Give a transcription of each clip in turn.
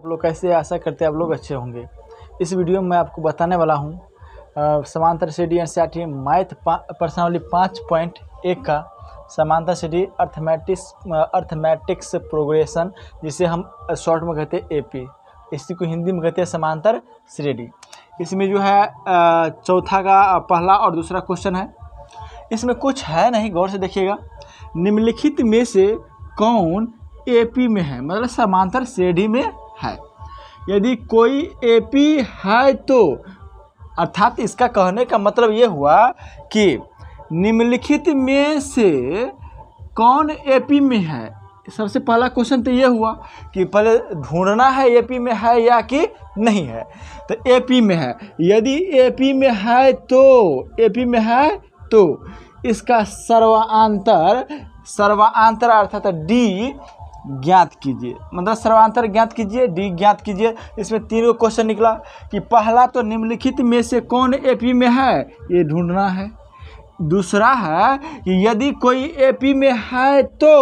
आप लोग कैसे आशा करते हैं आप लोग अच्छे होंगे इस वीडियो में मैं आपको बताने वाला हूँ समांतर सी डी N C R T math personally पाँच पॉइंट एक का समांतर सी डी अर्थमेटिक्स अर्थमेटिक्स प्रोग्रेशन जिसे हम शॉर्ट में कहते हैं ए पी इसी को हिंदी में कहते हैं समांतर श्रेणी इसमें जो है चौथा का पहला और दूसरा क्वेश्चन है इसमें कुछ है नहीं गौर से देखिएगा निम्नलिखित में से कौन एपी में है मतलब समांतर श्रेणी में है यदि कोई एपी है तो अर्थात इसका कहने का मतलब ये हुआ कि निम्नलिखित में से कौन एपी में है सबसे पहला क्वेश्चन तो ये हुआ कि पहले ढूंढना है एपी में है या कि नहीं है तो एपी में है यदि एपी में है तो एपी में है तो इसका सर्वांतर सर्वांतर अर्थात डी ज्ञात कीजिए मतलब सर्वांतर ज्ञात कीजिए डी ज्ञात कीजिए इसमें तीन को क्वेश्चन निकला कि पहला तो निम्नलिखित में से कौन एपी में है ये ढूंढना है दूसरा है कि यदि कोई एपी में है तो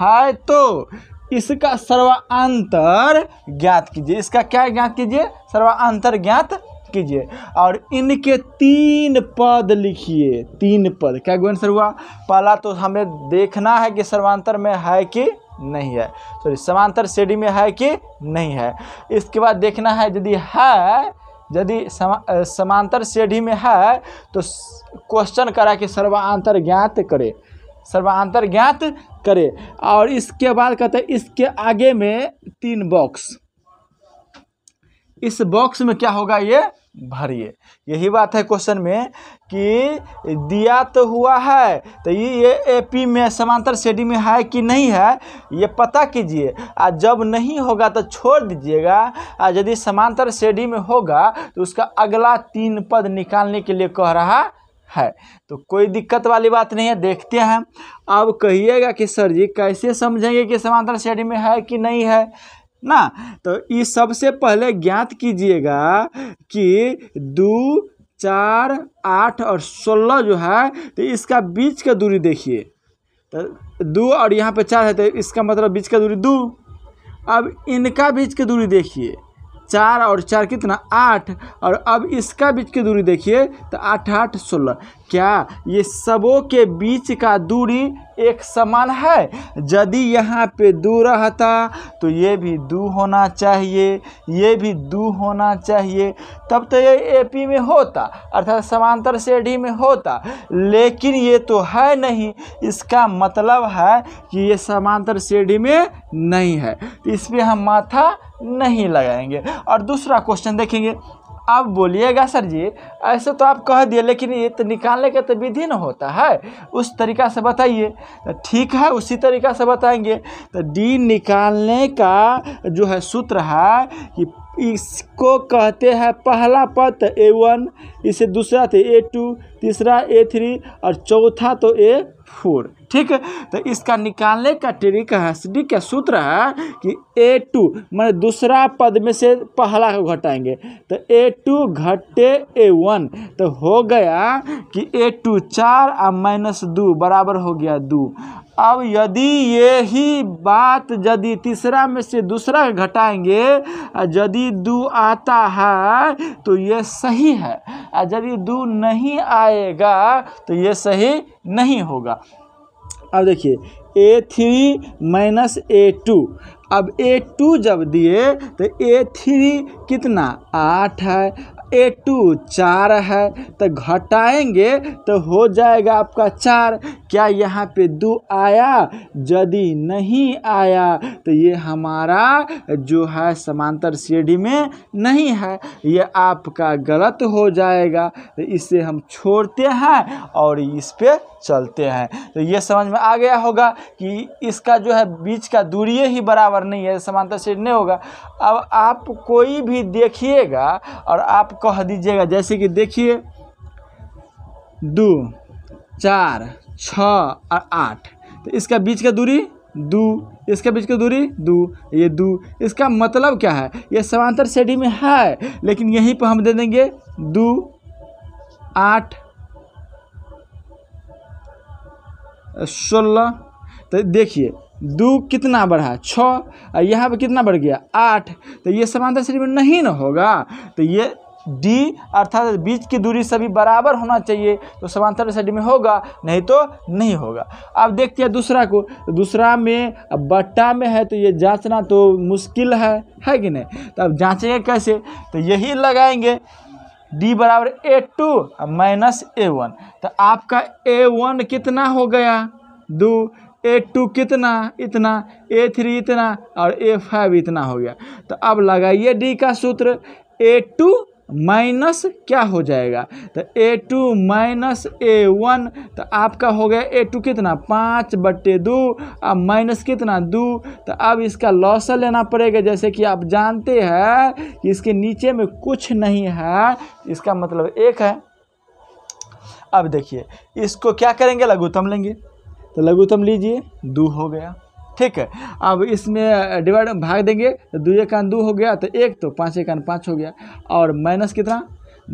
है तो इसका सर्वांतर ज्ञात कीजिए इसका क्या ज्ञात कीजिए सर्वांतर ज्ञात कीजिए और इनके तीन पद लिखिए तीन पद क्या आंसर हुआ पहला तो हमें देखना है कि सर्वांतर में है कि नहीं है सॉरी समांतर श्रेणी में है कि नहीं है इसके बाद देखना है यदि है यदि समा, समांतर श्रेणी में है तो क्वेश्चन करा कि सर्वांतर ज्ञात करे सर्वांतर ज्ञात करे और इसके बाद कहते हैं इसके आगे में तीन बॉक्स इस बॉक्स में क्या होगा ये भरिए यही बात है क्वेश्चन में कि दिया तो हुआ है तो ये ए पी में समांतर श्रेणी में है कि नहीं है ये पता कीजिए आ जब नहीं होगा तो छोड़ दीजिएगा आ यदि समांतर श्रेणी में होगा तो उसका अगला तीन पद निकालने के लिए कह रहा है तो कोई दिक्कत वाली बात नहीं है देखते हैं अब कहिएगा कि सर जी कैसे समझेंगे कि समांतर श्रेणी में है कि नहीं है ना तो इस सबसे पहले ज्ञात कीजिएगा कि दो चार आठ और सोलह जो है तो इसका बीच का दूरी देखिए तो दो और यहाँ पे चार है तो इसका मतलब बीच का दूरी दो अब इनका बीच की दूरी देखिए चार और चार कितना आठ और अब इसका बीच की दूरी देखिए तो आठ आठ सोलह क्या ये सबों के बीच का दूरी एक समान है यदि यहाँ पे दो रहता तो ये भी दो होना चाहिए ये भी दो होना चाहिए तब तो ये ए पी में होता अर्थात समांतर श्रेणी में होता लेकिन ये तो है नहीं इसका मतलब है कि ये समांतर श्रेणी में नहीं है इस पर हम माथा नहीं लगाएंगे और दूसरा क्वेश्चन देखेंगे आप बोलिएगा सर जी ऐसे तो आप कह दिए लेकिन ये तो निकालने का तो विधि ना होता है उस तरीका से बताइए तो ठीक है उसी तरीका से बताएंगे तो डी निकालने का जो है सूत्र है कि इसको कहते हैं पहला पद तो ए वन इसे दूसरा तो ए टू तीसरा ए थ्री और चौथा तो ए फोर ठीक है तो इसका निकालने का ट्रिक है डी का सूत्र है कि ए टू मैंने दूसरा पद में से पहला को घटाएंगे तो ए टू घटे ए वन तो हो गया कि ए टू चार और माइनस दो बराबर हो गया दो अब यदि यही बात यदि तीसरा में से दूसरा घटाएंगे यदि दो आता है तो ये सही है और यदि दो नहीं आएगा तो ये सही नहीं होगा अब देखिए a three minus a two अब ए टू जब दिए तो ए थ्री कितना आठ है ए टू चार है तो घटाएंगे तो हो जाएगा आपका चार क्या यहाँ पे दो आया यदि नहीं आया तो ये हमारा जो है समांतर सीढ़ी में नहीं है ये आपका गलत हो जाएगा तो इसे हम छोड़ते हैं और इस पे चलते हैं तो ये समझ में आ गया होगा कि इसका जो है बीच का दूरी ही बराबर नहीं है समांतर श्रेणी नहीं होगा अब आप कोई भी देखिएगा और आप कह दीजिएगा जैसे कि देखिए दो चार छ और आठ तो इसका बीच का दूरी दो इसके बीच की दूरी दो ये दो इसका मतलब क्या है ये समांतर श्रेणी में है लेकिन यहीं पर हम दे देंगे दो आठ सोलह तो देखिए दो कितना बढ़ा छः यहाँ पर कितना बढ़ गया आठ तो ये समांतर श्रेणी में नहीं ना होगा तो ये डी अर्थात बीच की दूरी सभी बराबर होना चाहिए तो समांतर श्रेणी में होगा नहीं तो नहीं होगा अब देखते हैं दूसरा को तो दूसरा में बट्टा में है तो ये जांचना तो मुश्किल है है कि नहीं तो अब जाँचेंगे कैसे तो यही लगाएंगे डी बराबर a two minus a one तो आपका ए वन कितना हो गया दो ए टू कितना इतना ए थ्री इतना और ए फाइव इतना हो गया तो अब लगाइए डी का सूत्र ए टू माइनस क्या हो जाएगा तो a two minus a one तो आपका हो गया ए टू कितना पाँच बट्टे दो अब माइनस कितना दो तो अब इसका लॉस लेना पड़ेगा जैसे कि आप जानते हैं कि इसके नीचे में कुछ नहीं है इसका मतलब एक है अब देखिए इसको क्या करेंगे लघुतम लेंगे तो लघुतम लीजिए दो हो गया ठीक है अब इसमें डिवाइड भाग देंगे तो दो एकान दो हो गया तो एक तो पाँच एकान पाँच हो गया और माइनस कितना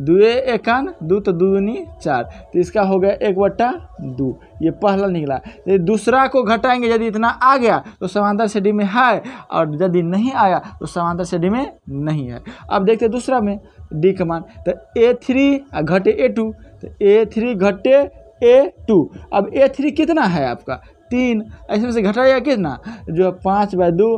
दो एकान दो तो दो दूनी चार तो इसका हो गया एक बट्टा दो ये पहला निकला ये तो दूसरा को घटाएंगे यदि इतना आ गया तो समांतर श्रेणी में है और यदि नहीं आया तो समांतर श्रेणी में नहीं है अब देखते दूसरा में डी का मान तो ए थ्री घटे ए टू तो ए थ्री घटे ए टू अब ए थ्री कितना है आपका तीन ऐसे में से घटाया कितना जो पाँच बाय दो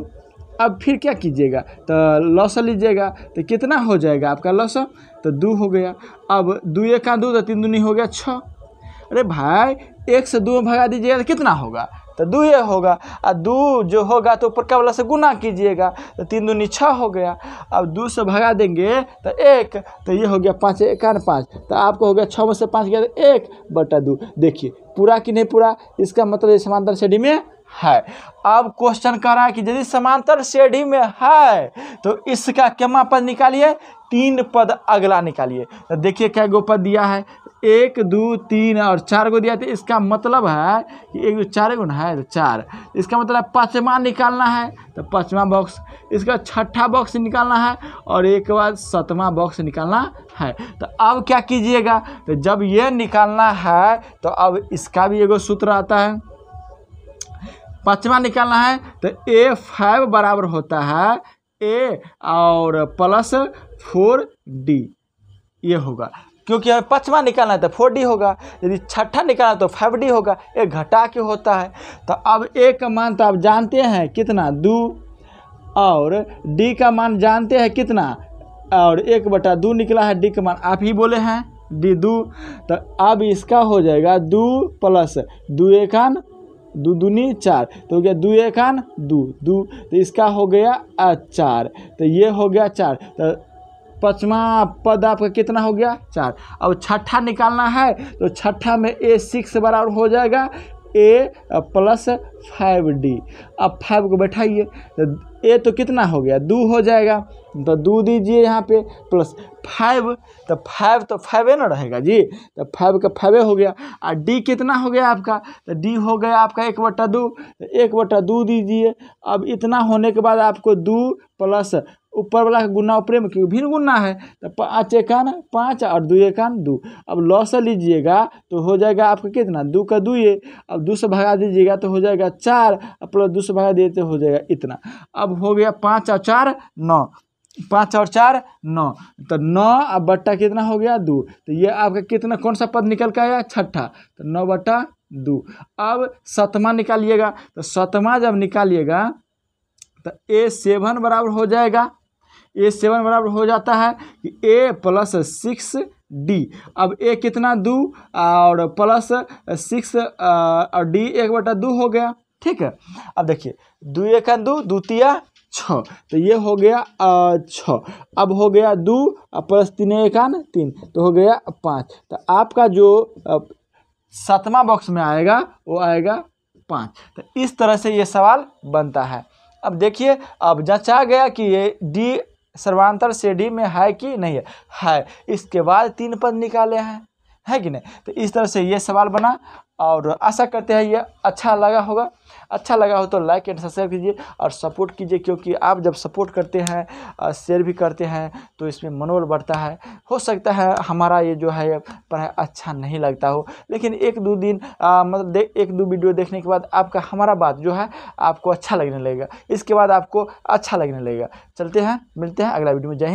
अब फिर क्या कीजिएगा तो लॉस लीजिएगा तो कितना हो जाएगा आपका लॉस तो दो हो गया अब दो एक का दो तो तीन दूनी हो गया छः अरे भाई एक से दो में भगा दीजिएगा तो कितना होगा तो दो ये होगा और दो जो होगा तो ऊपर का वाला से गुना कीजिएगा तो तीन दूनी छः हो गया अब दो से भगा देंगे तो एक तो ये हो गया पाँच एकान पाँच तो आपको हो गया छः में से पाँच गया तो एक बटा दो देखिए पूरा कि नहीं पूरा इसका मतलब ये समांतर श्रेणी में है अब क्वेश्चन कह रहा है कि यदि समांतर श्रेणी में है तो इसका क्या पद निकालिए तीन पद अगला निकालिए तो देखिए क्या गो पद दिया है एक दो तीन और चार को दिया था तो इसका मतलब है कि एक दो चार गुण है तो चार इसका मतलब पाँचवा निकालना है तो पाँचवा बॉक्स इसका छठा बॉक्स निकालना है और एक बार सतवा बॉक्स निकालना है तो अब क्या कीजिएगा तो जब ये निकालना है तो अब इसका भी एगो सूत्र आता है पाँचवा निकालना है तो ए फाइव बराबर होता है ए और प्लस फोर डी ये होगा क्योंकि हमें पचवा निकालना है तो फोर डी होगा यदि छठा निकालना है तो फाइव डी होगा एक घटा के होता है तो अब ए का मान तो आप जानते हैं कितना दो और डी का मान जानते हैं कितना और एक बटा दो निकला है डी का मान आप ही बोले हैं डी दो तो अब इसका हो जाएगा दो प्लस दो एकान दो दूनी चार तो हो गया दो एकान दो दो तो इसका हो गया चार तो ये हो गया चार तो पचवा पद आपका कितना हो गया चार अब छठा निकालना है तो छठा में ए सिक्स बराबर हो जाएगा ए प्लस फाइव डी अब फाइव को बैठाइए तो ए तो कितना हो गया दो हो जाएगा तो दो दीजिए यहाँ पे प्लस फाइव तो फाइव तो फाइव ना रहेगा जी तो फाइव का फाइव हो गया और डी कितना हो गया आपका तो डी हो गया आपका एक बटा दो तो एक बटा दो दीजिए अब इतना होने के बाद आपको दो प्लस ऊपर वाला का गुना ऊपरे में क्योंकि भिन्न गुना है तो पाँच एकान पाँच और दो एकान दो अब लौ से लीजिएगा तो हो जाएगा आपका कितना दो का दो ये अब दो से भगा दीजिएगा तो हो जाएगा चार और प्लस दो से भगा दिए तो हो जाएगा इतना अब हो गया पाँच और चार नौ पाँच और चार नौ तो नौ अब बट्टा कितना हो गया दो तो ये आपका कितना कौन सा पद निकल के आया छठा तो नौ बट्टा दो अब सतमा निकालिएगा तो सतमा जब निकालिएगा तो ए सेवन बराबर हो जाएगा ए सेवन बराबर हो जाता है कि ए प्लस सिक्स डी अब ए कितना दो और प्लस सिक्स और डी एक बटा दो हो गया ठीक है अब देखिए दो एक दो द्वितीय छ तो ये हो गया छ अब हो गया दो प्लस तीन एकान तीन तो हो गया पाँच तो आपका जो सातवां बॉक्स में आएगा वो आएगा पाँच तो इस तरह से ये सवाल बनता है अब देखिए अब जांचा गया कि ये डी सर्वांतर श्रेणी में है कि नहीं है इसके बाद तीन पद निकाले हैं है कि नहीं तो इस तरह से ये सवाल बना और आशा करते हैं ये अच्छा लगा होगा अच्छा लगा हो तो लाइक एंड सब्सक्राइब कीजिए और सपोर्ट कीजिए क्योंकि आप जब सपोर्ट करते हैं शेयर भी करते हैं तो इसमें मनोबल बढ़ता है हो सकता है हमारा ये जो है पढ़ाई अच्छा नहीं लगता हो लेकिन एक दो दिन आ, मतलब दे, एक दो वीडियो देखने के बाद आपका हमारा बात जो है आपको अच्छा लगने लगेगा इसके बाद आपको अच्छा लगने लगेगा चलते हैं मिलते हैं अगला वीडियो में जय हिंद